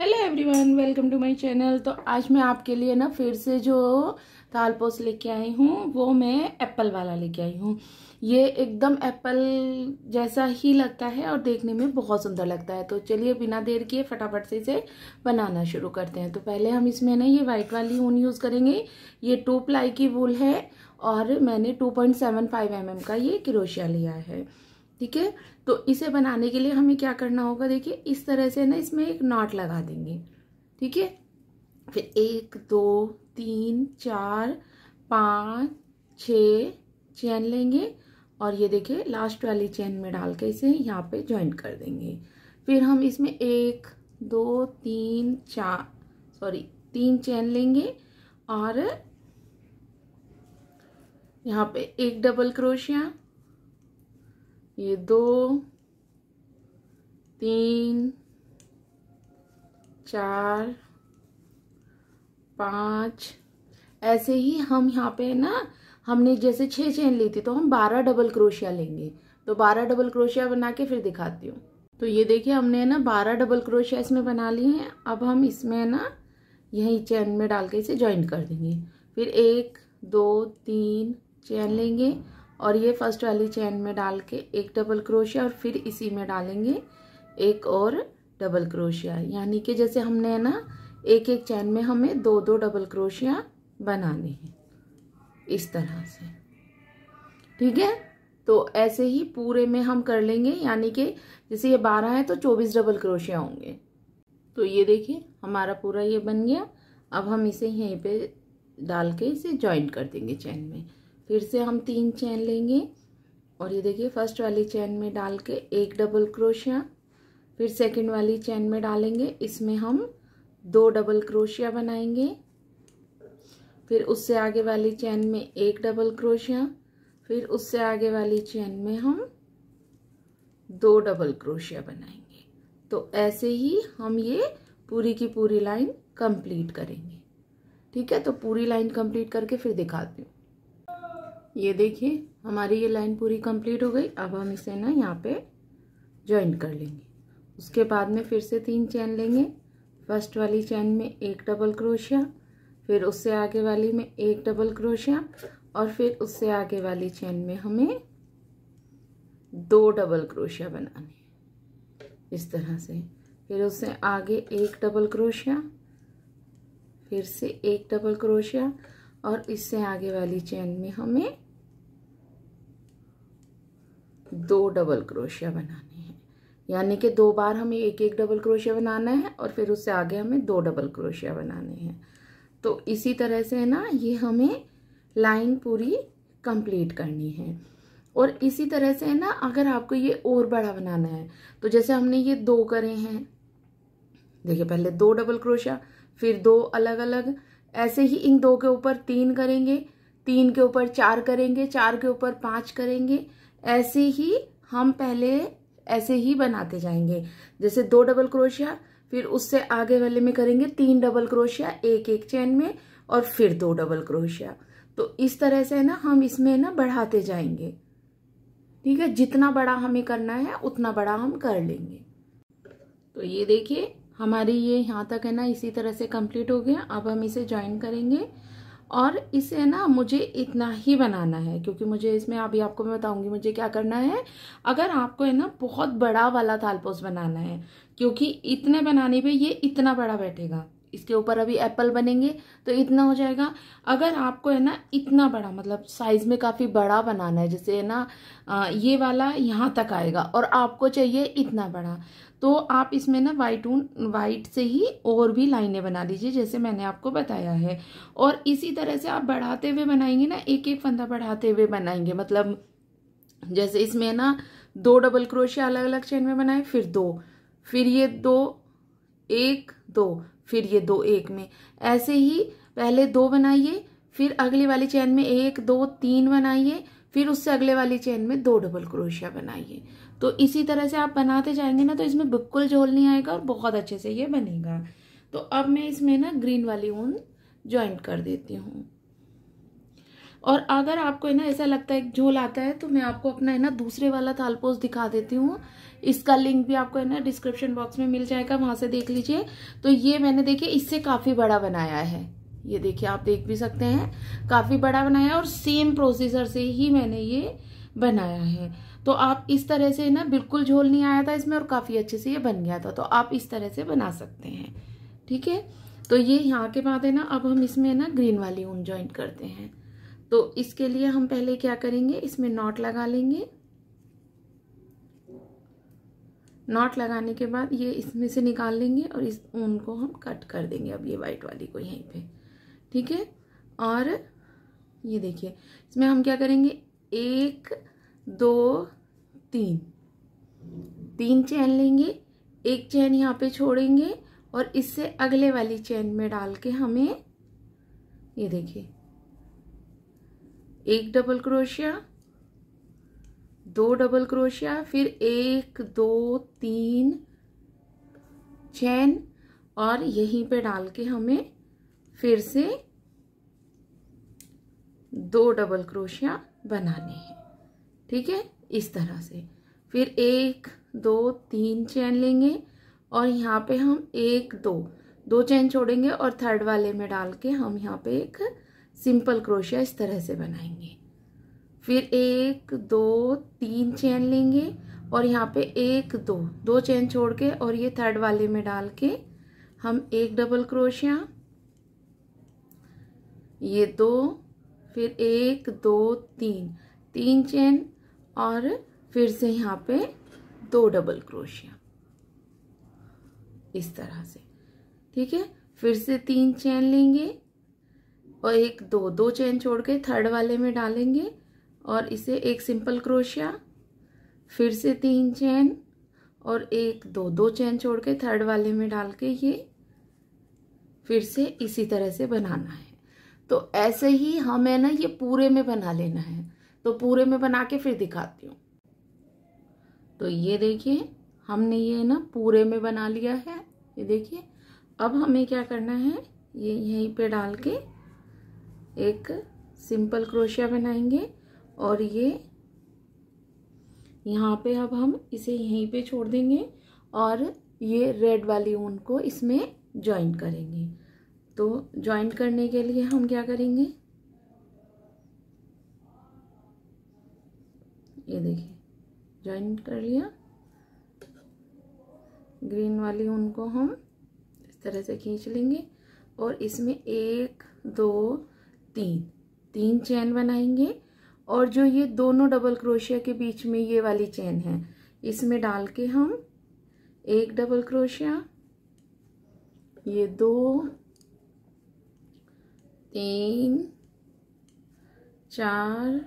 Hello everyone welcome to my channel तो आज मैं आपके लिए ना फिर से जो थाल पोस लेके आई हूँ वो मैं एप्पल वाला लेके आई हूँ ये एकदम एप्पल जैसा ही लगता है और देखने में बहुत सुंदर लगता है तो चलिए बिना देर किए फटाफट से इसे बनाना शुरू करते हैं तो पहले हम इसमें ना ये वाइट वाली ऊन यूज़ करेंगे ये टू प्लाई की वूल है और मैंने two point seven five M M का ये क्रोशिया लिया है ठीक है तो इसे बनाने के लिए हमें क्या करना होगा देखिए इस तरह से ना इसमें एक नॉट लगा देंगे ठीक है फिर एक दो तीन चार पाँच छ चैन लेंगे और ये देखिए लास्ट वाली चैन में डाल के इसे यहाँ पे ज्वाइन कर देंगे फिर हम इसमें एक दो तीन चार सॉरी तीन चैन लेंगे और यहाँ पे एक डबल क्रोशिया ये दो तीन चार पाँच ऐसे ही हम यहाँ पे ना हमने जैसे छः चेन ली थी तो हम बारह डबल क्रोशिया लेंगे तो बारह डबल क्रोशिया बना के फिर दिखाती हूँ तो ये देखिए हमने ना बारह डबल क्रोशिया इसमें बना लिए हैं अब हम इसमें ना यही चैन में डाल के इसे ज्वाइन कर देंगे फिर एक दो तीन चेन लेंगे और ये फर्स्ट वाली चैन में डाल के एक डबल क्रोशिया और फिर इसी में डालेंगे एक और डबल क्रोशिया यानी कि जैसे हमने है ना एक एक चैन में हमें दो दो डबल क्रोशिया बनाने हैं इस तरह से ठीक है तो ऐसे ही पूरे में हम कर लेंगे यानी कि जैसे ये बारह है तो चौबीस डबल क्रोशिया होंगे तो ये देखिए हमारा पूरा ये बन गया अब हम इसे यहीं पे डाल के इसे ज्वाइंट कर देंगे चैन में फिर से हम तीन चैन लेंगे और ये देखिए फर्स्ट वाली चैन में डाल के एक डबल क्रोशिया फिर सेकंड वाली चैन में डालेंगे इसमें हम दो डबल क्रोशिया बनाएंगे फिर उससे आगे वाली चैन में एक डबल क्रोशिया फिर उससे आगे वाली चैन में हम दो डबल क्रोशिया बनाएंगे तो ऐसे ही हम ये पूरी की पूरी लाइन कंप्लीट करेंगे ठीक है तो पूरी लाइन कंप्लीट करके फिर दिखाती हूँ ये देखिए हमारी ये लाइन पूरी कंप्लीट हो गई अब हम इसे ना यहाँ पे ज्वाइन कर लेंगे उसके बाद में फिर से तीन चैन लेंगे फर्स्ट वाली चैन में एक डबल क्रोशिया फिर उससे आगे वाली में एक डबल क्रोशिया और फिर उससे आगे वाली चैन में हमें दो डबल क्रोशिया बनाने इस तरह से फिर उससे आगे एक डबल क्रोशिया फिर से एक डबल क्रोशिया और इससे आगे वाली चेन में हमें दो डबल क्रोशिया बनाने हैं यानी कि दो बार हमें एक एक डबल क्रोशिया बनाना है और फिर उससे आगे हमें दो डबल क्रोशिया बनाने हैं तो इसी तरह से ना ये हमें लाइन पूरी कंप्लीट करनी है और इसी तरह से ना अगर आपको ये और बड़ा बनाना है तो जैसे हमने ये दो करे हैं देखिए पहले दो डबल क्रोशिया फिर दो अलग अलग ऐसे ही इन दो के ऊपर तीन करेंगे तीन के ऊपर चार करेंगे चार के ऊपर पाँच करेंगे ऐसे ही हम पहले ऐसे ही बनाते जाएंगे जैसे दो डबल क्रोशिया फिर उससे आगे वाले में करेंगे तीन डबल क्रोशिया एक एक चैन में और फिर दो डबल क्रोशिया तो इस तरह से ना हम इसमें ना बढ़ाते जाएंगे ठीक है जितना बड़ा हमें करना है उतना बड़ा हम कर लेंगे तो ये देखिए हमारी ये यहाँ तक है ना इसी तरह से कंप्लीट हो गया अब हम इसे ज्वाइन करेंगे और इसे ना मुझे इतना ही बनाना है क्योंकि मुझे इसमें अभी आपको मैं बताऊंगी मुझे क्या करना है अगर आपको है ना बहुत बड़ा वाला थालपोस बनाना है क्योंकि इतने बनाने पे ये इतना बड़ा बैठेगा इसके ऊपर अभी एप्पल बनेंगे तो इतना हो जाएगा अगर आपको है ना इतना बड़ा मतलब साइज़ में काफ़ी बड़ा बनाना है जैसे है ना ये वाला यहाँ तक आएगा और आपको चाहिए इतना बड़ा तो आप इसमें ना वाइट ऊन वाइट से ही और भी लाइनें बना लीजिए जैसे मैंने आपको बताया है और इसी तरह से आप बढ़ाते हुए बनाएंगे ना एक एक फंदा बढ़ाते हुए बनाएंगे मतलब जैसे इसमें ना दो डबल क्रोशिया अलग अलग चेन में बनाए फिर दो फिर ये दो एक दो फिर ये दो एक में ऐसे ही पहले दो बनाइए फिर अगले वाली चैन में एक दो तीन बनाइए फिर उससे अगले वाली चैन में दो डबल क्रोशिया बनाइए तो इसी तरह से आप बनाते जाएंगे ना तो इसमें बिल्कुल झोल नहीं आएगा और बहुत अच्छे से ये बनेगा तो अब मैं इसमें ना ग्रीन वाली ऊन ज्वाइंट कर देती हूँ और अगर आपको है ना ऐसा लगता है झोल आता है तो मैं आपको अपना है ना दूसरे वाला थालपोस दिखा देती हूँ इसका लिंक भी आपको है ना डिस्क्रिप्शन बॉक्स में मिल जाएगा वहां से देख लीजिए तो ये मैंने देखिए इससे काफ़ी बड़ा बनाया है ये देखिए आप देख भी सकते हैं काफ़ी बड़ा बनाया और सेम प्रोसीजर से ही मैंने ये बनाया है तो आप इस तरह से ना बिल्कुल झोल नहीं आया था इसमें और काफ़ी अच्छे से ये बन गया था तो आप इस तरह से बना सकते हैं ठीक है तो ये यहाँ के बाद है ना अब हम इसमें ना ग्रीन वाली ऊन ज्वाइन करते हैं तो इसके लिए हम पहले क्या करेंगे इसमें नॉट लगा लेंगे नॉट लगाने के बाद ये इसमें से निकाल लेंगे और इस ऊन को हम कट कर देंगे अब ये वाइट वाली को यहीं पे ठीक है और ये देखिए इसमें हम क्या करेंगे एक दो तीन तीन चैन लेंगे एक चैन यहाँ पे छोड़ेंगे और इससे अगले वाली चैन में डाल के हमें ये देखिए एक डबल क्रोशिया दो डबल क्रोशिया फिर एक दो तीन चैन और यहीं पे डाल के हमें फिर से दो डबल क्रोशिया बनाने हैं ठीक है इस तरह से फिर एक दो तीन चैन लेंगे और यहाँ पे हम एक दो दो चैन छोड़ेंगे और थर्ड वाले में डाल के हम यहाँ पे एक सिंपल क्रोशिया इस तरह से बनाएंगे फिर एक दो तीन चैन लेंगे और यहाँ पे एक दो दो चैन छोड़ के और ये थर्ड वाले में डाल के हम एक डबल क्रोशिया ये दो फिर एक दो तीन तीन चैन और फिर से यहाँ पे दो डबल क्रोशिया इस तरह से ठीक है फिर से तीन चैन लेंगे और एक दो दो चेन छोड़ के थर्ड वाले में डालेंगे और इसे एक सिंपल क्रोशिया फिर से तीन चैन और एक दो दो चैन छोड़ के थर्ड वाले में डाल के ये फिर से इसी तरह से बनाना है तो ऐसे ही हमें ना ये पूरे में बना लेना है तो पूरे में बना के फिर दिखाती हूँ तो ये देखिए हमने ये ना पूरे में बना लिया है ये देखिए अब हमें क्या करना है ये यहीं पे डाल के एक सिंपल क्रोशिया बनाएंगे और ये यहाँ पे अब हम इसे यहीं पे छोड़ देंगे और ये रेड वाली ऊन को इसमें ज्वाइन करेंगे तो ज्वाइन करने के लिए हम क्या करेंगे ये देखिए ज्वाइन कर लिया ग्रीन वाली ऊन को हम इस तरह से खींच लेंगे और इसमें एक दो तीन तीन चैन बनाएंगे और जो ये दोनों डबल क्रोशिया के बीच में ये वाली चैन है इसमें डाल के हम एक डबल क्रोशिया ये दो तीन चार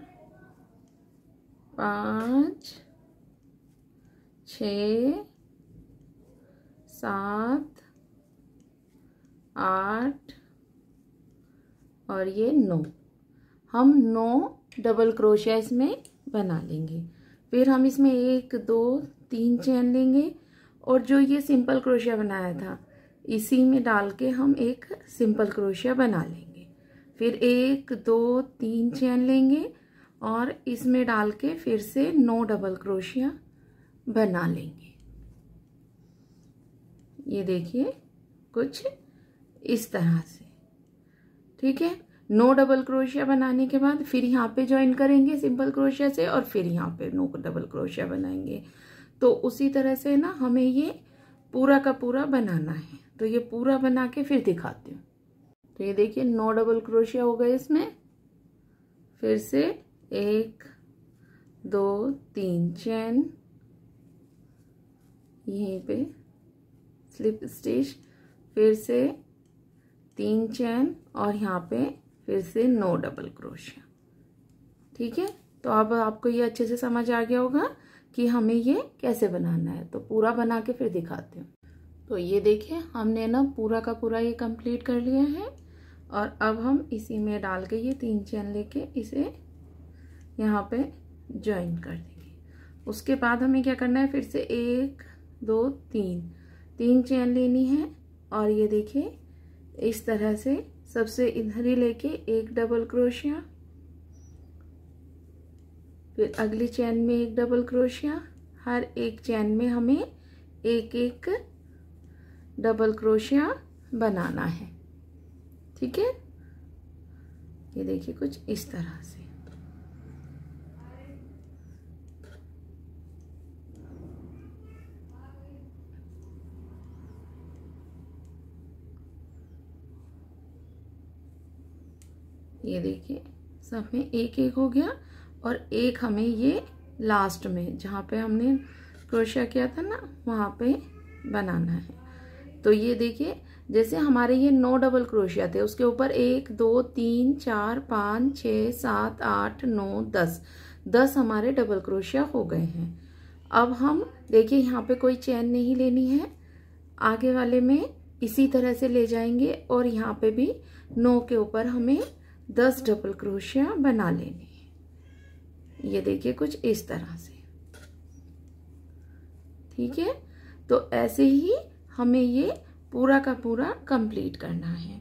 पाँच छ सात आठ और ये नौ हम नौ डबल क्रोशिया इसमें बना लेंगे फिर हम इसमें एक दो तीन चैन लेंगे और जो ये सिंपल क्रोशिया बनाया था इसी में डाल के हम एक सिंपल क्रोशिया बना लेंगे फिर एक दो तीन चैन लेंगे और इसमें डाल के फिर से नौ डबल क्रोशिया बना लेंगे ये देखिए कुछ इस तरह से ठीक है नो डबल क्रोशिया बनाने के बाद फिर यहाँ पे ज्वाइन करेंगे सिंपल क्रोशिया से और फिर यहाँ पे नो डबल क्रोशिया बनाएंगे तो उसी तरह से ना हमें ये पूरा का पूरा बनाना है तो ये पूरा बना के फिर दिखाती हूँ तो ये देखिए नो डबल क्रोशिया हो गए इसमें फिर से एक दो तीन चैन यहीं पे स्लिप स्टिच फिर से तीन चैन और यहाँ पे फिर से नो डबल क्रोशिया ठीक है तो अब आपको ये अच्छे से समझ आ गया होगा कि हमें ये कैसे बनाना है तो पूरा बना के फिर दिखाते हैं तो ये देखिए हमने ना पूरा का पूरा ये कंप्लीट कर लिया है और अब हम इसी में डाल के ये तीन चैन लेके इसे यहाँ पे ज्वाइन कर देंगे उसके बाद हमें क्या करना है फिर से एक दो तीन तीन चैन लेनी है और ये देखिए इस तरह से सबसे इधर ही लेके एक डबल क्रोशिया फिर अगली चैन में एक डबल क्रोशिया हर एक चैन में हमें एक एक डबल क्रोशिया बनाना है ठीक है ये देखिए कुछ इस तरह से ये देखिए सब में एक एक हो गया और एक हमें ये लास्ट में जहाँ पे हमने क्रोशिया किया था ना वहाँ पे बनाना है तो ये देखिए जैसे हमारे ये नौ डबल क्रोशिया थे उसके ऊपर एक दो तीन चार पाँच छ सात आठ नौ दस दस हमारे डबल क्रोशिया हो गए हैं अब हम देखिए यहाँ पे कोई चैन नहीं लेनी है आगे वाले में इसी तरह से ले जाएंगे और यहाँ पे भी नौ के ऊपर हमें दस डबल क्रोशिया बना लेने हैं ये देखिए कुछ इस तरह से ठीक है तो ऐसे ही हमें ये पूरा का पूरा कंप्लीट करना है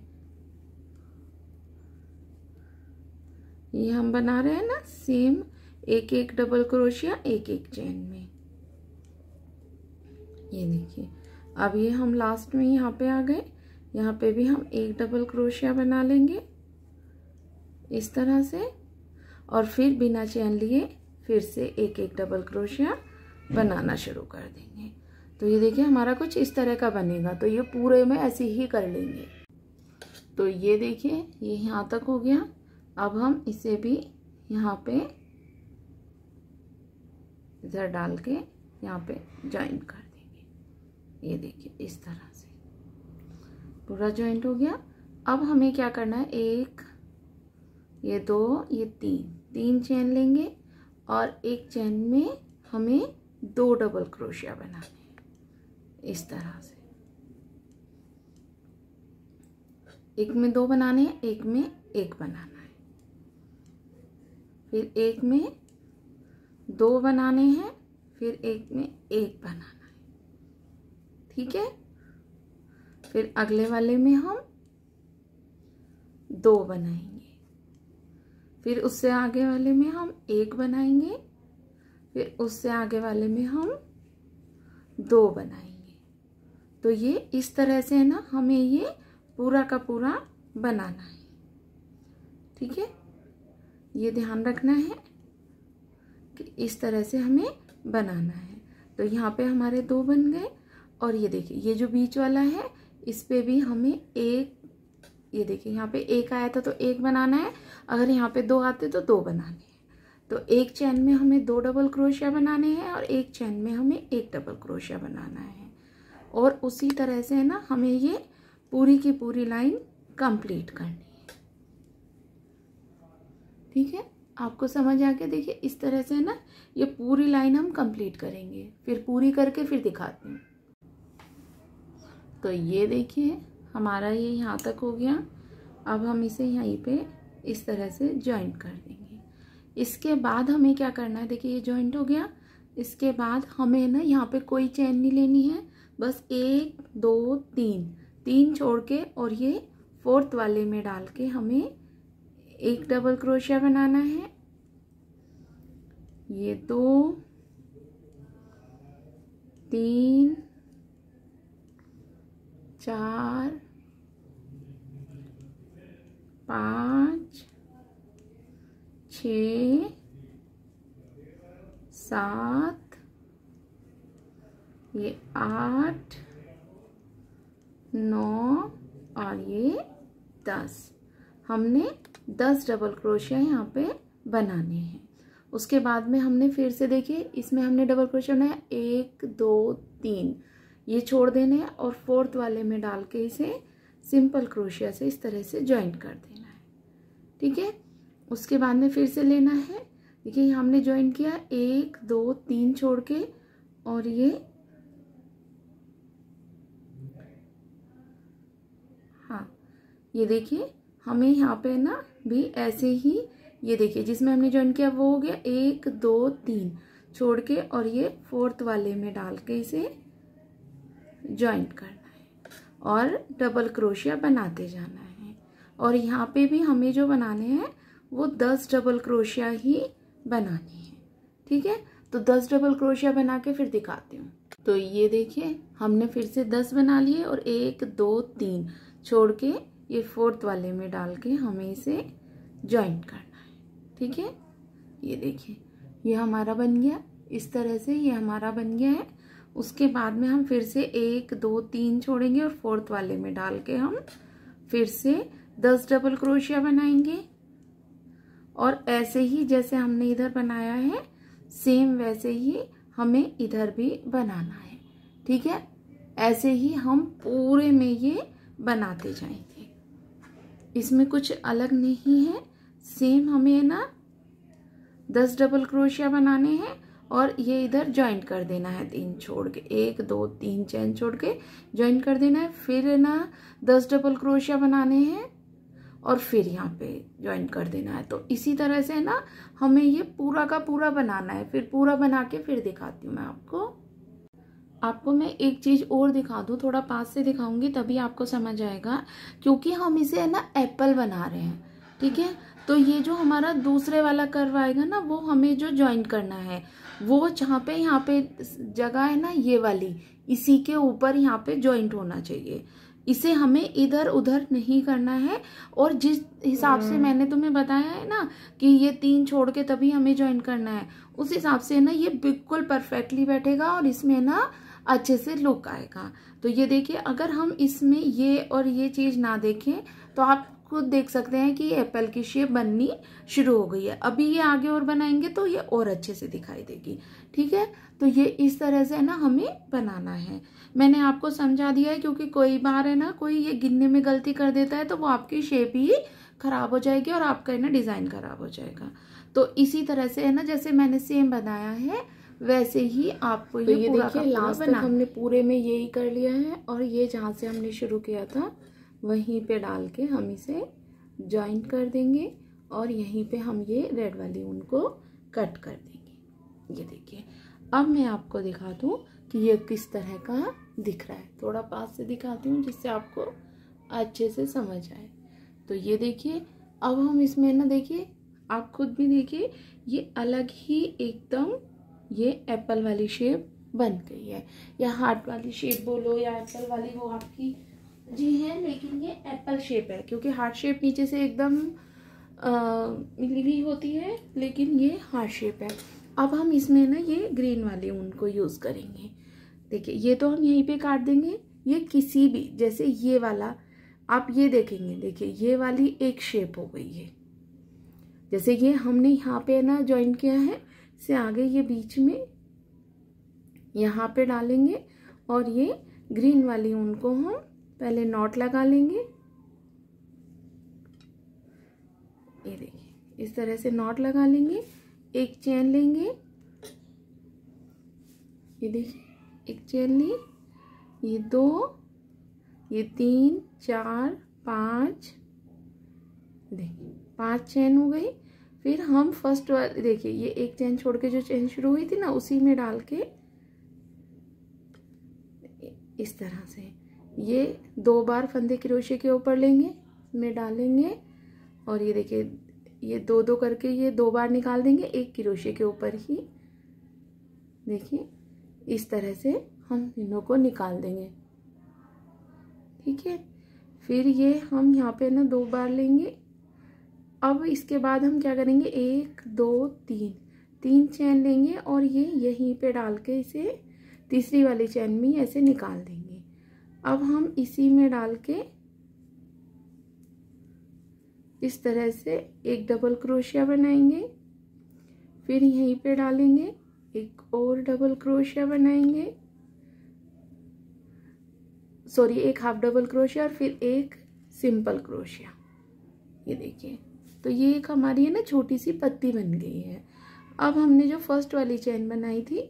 ये हम बना रहे हैं ना सेम एक एक डबल क्रोशिया एक एक चेन में ये देखिए अब ये हम लास्ट में यहाँ पे आ गए यहाँ पे भी हम एक डबल क्रोशिया बना लेंगे इस तरह से और फिर बिना चैन लिए फिर से एक एक डबल क्रोशिया बनाना शुरू कर देंगे तो ये देखिए हमारा कुछ इस तरह का बनेगा तो ये पूरे में ऐसे ही कर लेंगे तो ये देखिए ये यहाँ तक हो गया अब हम इसे भी यहाँ पे इधर डाल के यहाँ पे ज्वाइन कर देंगे ये देखिए इस तरह से पूरा ज्वाइंट हो गया अब हमें क्या करना है एक ये दो ये तीन तीन चैन लेंगे और एक चैन में हमें दो डबल क्रोशिया बनाने इस तरह से एक में दो बनाने हैं एक में एक बनाना है फिर एक में दो बनाने हैं फिर एक में एक बनाना है ठीक है फिर अगले वाले में हम दो बनाएंगे फिर उससे आगे वाले में हम एक बनाएंगे फिर उससे आगे वाले में हम दो बनाएंगे तो ये इस तरह से है ना हमें ये पूरा का पूरा बनाना है ठीक है ये ध्यान रखना है कि इस तरह से हमें बनाना है तो यहाँ पे हमारे दो बन गए और ये देखिए ये जो बीच वाला है इस पर भी हमें एक ये देखिए यहाँ पे एक आया था तो एक बनाना है अगर यहाँ पे दो आते तो दो बनाने हैं तो एक चैन में हमें दो डबल क्रोशिया बनाने हैं और एक चैन में हमें एक डबल क्रोशिया बनाना है और उसी तरह से है ना हमें ये पूरी की पूरी लाइन कंप्लीट करनी है ठीक है आपको समझ आ गया देखिए इस तरह से है ना ये पूरी लाइन हम कंप्लीट करेंगे फिर पूरी करके फिर दिखाते हैं तो ये देखिए हमारा ये यहाँ तक हो गया अब हम इसे यहीं पे इस तरह से जॉइंट कर देंगे इसके बाद हमें क्या करना है देखिए ये जॉइंट हो गया इसके बाद हमें ना यहाँ पे कोई चैन नहीं लेनी है बस एक दो तीन तीन छोड़ के और ये फोर्थ वाले में डाल के हमें एक डबल क्रोशिया बनाना है ये दो तीन चार पाँच छ सात ये आठ नौ और ये दस हमने दस डबल क्रोशिया यहाँ पे बनाने हैं उसके बाद में हमने फिर से देखिए इसमें हमने डबल क्रोशिया बनाया एक दो तीन ये छोड़ देने हैं और फोर्थ वाले में डाल के इसे सिंपल क्रोशिया से इस तरह से ज्वाइन कर देना है ठीक है उसके बाद में फिर से लेना है देखिए हमने ज्वाइन किया एक दो तीन छोड़ के और ये हाँ ये देखिए हमें यहाँ पे ना भी ऐसे ही ये देखिए जिसमें हमने ज्वाइन किया वो हो गया एक दो तीन छोड़ के और ये फोर्थ वाले में डाल के इसे जॉइंट करना है और डबल क्रोशिया बनाते जाना है और यहाँ पे भी हमें जो बनाने हैं वो दस डबल क्रोशिया ही बनानी है ठीक है तो दस डबल क्रोशिया बना के फिर दिखाती हूँ तो ये देखिए हमने फिर से दस बना लिए और एक दो तीन छोड़ के ये फोर्थ वाले में डाल के हमें इसे ज्वाइंट करना है ठीक है ये देखिए ये हमारा बन गया इस तरह से ये हमारा बन गया है उसके बाद में हम फिर से एक दो तीन छोड़ेंगे और फोर्थ वाले में डाल के हम फिर से दस डबल क्रोशिया बनाएंगे और ऐसे ही जैसे हमने इधर बनाया है सेम वैसे ही हमें इधर भी बनाना है ठीक है ऐसे ही हम पूरे में ये बनाते जाएंगे इसमें कुछ अलग नहीं है सेम हमें ना दस डबल क्रोशिया बनाने हैं और ये इधर ज्वाइंट कर देना है तीन छोड़ के एक दो तीन चैन छोड़ के ज्वाइंट कर देना है फिर ना दस डबल क्रोशिया बनाने हैं और फिर यहाँ पे ज्वाइन कर देना है तो इसी तरह से ना हमें ये पूरा का पूरा बनाना है फिर पूरा बना के फिर दिखाती हूँ मैं आपको आपको मैं एक चीज़ और दिखा दूँ थोड़ा पास से दिखाऊंगी तभी आपको समझ आएगा क्योंकि हम इसे है ना एप्पल बना रहे हैं ठीक है तो ये जो हमारा दूसरे वाला कर्व आएगा ना वो हमें जो ज्वाइन करना है वो जहाँ पे यहाँ पे जगह है ना ये वाली इसी के ऊपर यहाँ पे ज्वाइंट होना चाहिए इसे हमें इधर उधर नहीं करना है और जिस हिसाब से हम्म। मैंने तुम्हें बताया है ना कि ये तीन छोड़ के तभी हमें ज्वाइन करना है उस हिसाब से ना ये बिल्कुल परफेक्टली बैठेगा और इसमें ना अच्छे से लुक आएगा तो ये देखिए अगर हम इसमें ये और ये चीज़ ना देखें तो आप खुद देख सकते हैं कि एप्पल की शेप बननी शुरू हो गई है अभी ये आगे और बनाएंगे तो ये और अच्छे से दिखाई देगी ठीक है तो ये इस तरह से है ना हमें बनाना है मैंने आपको समझा दिया है क्योंकि कोई बार है ना कोई ये गिनने में गलती कर देता है तो वो आपकी शेप ही ख़राब हो जाएगी और आपका है ना डिज़ाइन ख़राब हो जाएगा तो इसी तरह से है ना जैसे मैंने सेम बनाया है वैसे ही आपको ये, तो ये देखिए लास्ट तक हमने पूरे में यही कर लिया है और ये जहाँ से हमने शुरू किया था वहीं पे डाल के हम इसे जॉइंट कर देंगे और यहीं पे हम ये रेड वाली ऊन को कट कर देंगे ये देखिए अब मैं आपको दिखा दूँ कि ये किस तरह का दिख रहा है थोड़ा पास से दिखाती हूँ जिससे आपको अच्छे से समझ आए तो ये देखिए अब हम इसमें ना देखिए आप खुद भी देखिए ये अलग ही एकदम ये एप्पल वाली शेप बन गई है या हार्ट वाली शेप बोलो या एप्पल वाली वो आपकी जी है लेकिन ये एप्पल शेप है क्योंकि हार्ट शेप नीचे से एकदम मिली हुई होती है लेकिन ये हार्ट शेप है अब हम इसमें ना ये ग्रीन वाली ऊन को यूज़ करेंगे देखिए ये तो हम यहीं पे काट देंगे ये किसी भी जैसे ये वाला आप ये देखेंगे देखिए ये वाली एक शेप हो गई है जैसे ये हमने यहाँ पे ना ज्वाइन किया है से आगे ये बीच में यहाँ पे डालेंगे और ये ग्रीन वाली ऊन को हम पहले नॉट लगा लेंगे ये देखिए इस तरह से नॉट लगा लेंगे एक चेन लेंगे ये देखिए एक चेन ली ये दो ये तीन चार पाँच देखिए पांच चैन हो गई फिर हम फर्स्ट वाली देखिए ये एक चैन छोड़ के जो चैन शुरू हुई थी ना उसी में डाल के इस तरह से ये दो बार फंदे क्रोशे के ऊपर लेंगे में डालेंगे और ये देखिए ये दो दो करके ये दो बार निकाल देंगे एक क्रोशे के ऊपर ही देखिए इस तरह से हम तीनों को निकाल देंगे ठीक है फिर ये हम यहाँ पे ना दो बार लेंगे अब इसके बाद हम क्या करेंगे एक दो तीन तीन चैन लेंगे और ये यहीं पे डाल के इसे तीसरी वाली चैन में ऐसे निकाल देंगे अब हम इसी में डाल के इस तरह से एक डबल क्रोशिया बनाएंगे फिर यहीं पे डालेंगे एक और डबल क्रोशिया बनाएंगे सॉरी एक हाफ डबल क्रोशिया और फिर एक सिंपल क्रोशिया ये देखिए तो ये एक हमारी है ना छोटी सी पत्ती बन गई है अब हमने जो फर्स्ट वाली चेन बनाई थी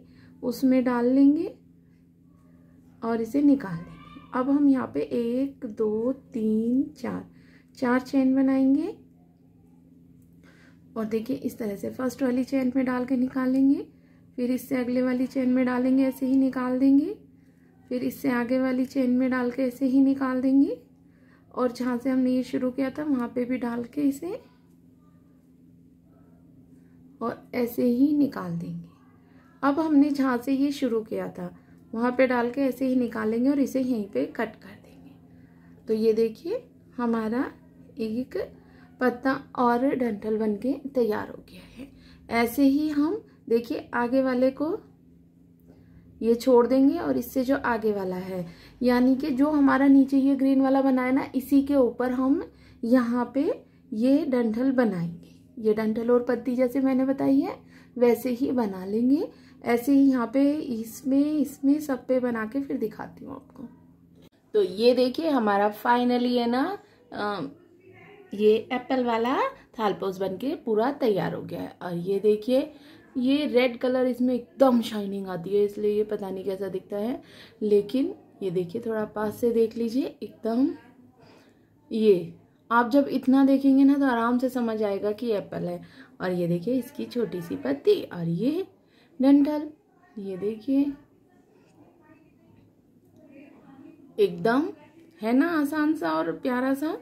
उसमें डाल लेंगे और इसे निकाल लेंगे अब हम यहाँ पे एक दो तीन चार चार चेन बनाएंगे और देखिए इस तरह से फर्स्ट वाली चेन में डाल के निकालेंगे फिर इससे अगले वाली चेन में डालेंगे ऐसे ही निकाल देंगे फिर इससे आगे वाली चेन में डाल के ऐसे ही निकाल देंगे और जहाँ से हमने ये शुरू किया था वहाँ पे भी डाल के इसे और ऐसे ही निकाल देंगे अब हमने जहाँ से ये शुरू किया था वहाँ पे डाल के ऐसे ही निकालेंगे और इसे यहीं पे कट कर देंगे तो ये देखिए हमारा एक पत्ता और डंठल बन के तैयार हो गया है ऐसे ही हम देखिए आगे वाले को ये छोड़ देंगे और इससे जो आगे वाला है यानी कि जो हमारा नीचे ये ग्रीन वाला बनाया ना इसी के ऊपर हम यहाँ पे ये डंठल बनाएंगे ये डंठल और पत्ती जैसे मैंने बताई है वैसे ही बना लेंगे ऐसे ही यहाँ पे इसमें इसमें सब पे बना के फिर दिखाती हूँ आपको तो ये देखिए हमारा फाइनली है ना ये एप्पल वाला थालपोस बन के पूरा तैयार हो गया है और ये देखिए ये रेड कलर इसमें एकदम शाइनिंग आती है इसलिए ये पता नहीं कैसा दिखता है लेकिन ये देखिए थोड़ा पास से देख लीजिए एकदम ये आप जब इतना देखेंगे ना तो आराम से समझ आएगा कि एप्पल है और ये देखिए इसकी छोटी सी पत्ती और ये डंठल ये देखिए एकदम है ना आसान सा और प्यारा सा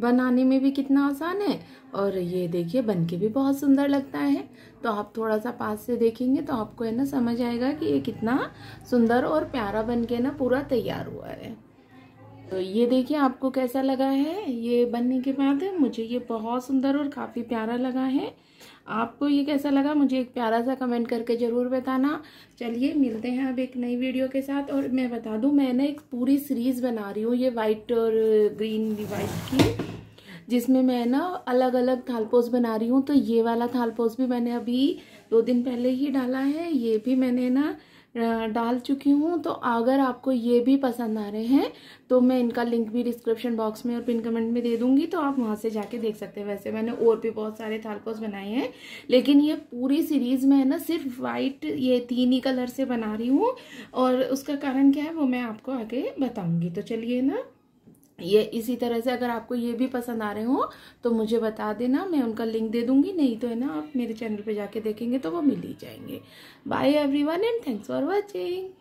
बनाने में भी कितना आसान है और ये देखिए बन के भी बहुत सुंदर लगता है तो आप थोड़ा सा पास से देखेंगे तो आपको है ना समझ आएगा कि ये कितना सुंदर और प्यारा बन के ना पूरा तैयार हुआ है तो ये देखिए आपको कैसा लगा है ये बनने के बाद मुझे ये बहुत सुंदर और काफ़ी प्यारा लगा है आपको ये कैसा लगा मुझे एक प्यारा सा कमेंट करके ज़रूर बताना चलिए मिलते हैं अब एक नई वीडियो के साथ और मैं बता दूं मैंने एक पूरी सीरीज़ बना रही हूँ ये वाइट और ग्रीन वाइट की जिसमें मैं ना अलग अलग थालपोस बना रही हूँ तो ये वाला थालपोस भी मैंने अभी दो दिन पहले ही डाला है ये भी मैंने ना डाल चुकी हूँ तो अगर आपको ये भी पसंद आ रहे हैं तो मैं इनका लिंक भी डिस्क्रिप्शन बॉक्स में और पिन कमेंट में दे दूँगी तो आप वहाँ से जाके देख सकते हैं वैसे मैंने और भी बहुत सारे थालपोस बनाए हैं लेकिन ये पूरी सीरीज़ में है ना सिर्फ वाइट ये तीन ही कलर से बना रही हूँ और उसका कारण क्या है वो मैं आपको आगे बताऊँगी तो चलिए ना ये इसी तरह से अगर आपको ये भी पसंद आ रहे हो तो मुझे बता देना मैं उनका लिंक दे दूंगी नहीं तो है ना आप मेरे चैनल पे जाके देखेंगे तो वो मिल ही जाएंगे bye everyone and thanks for watching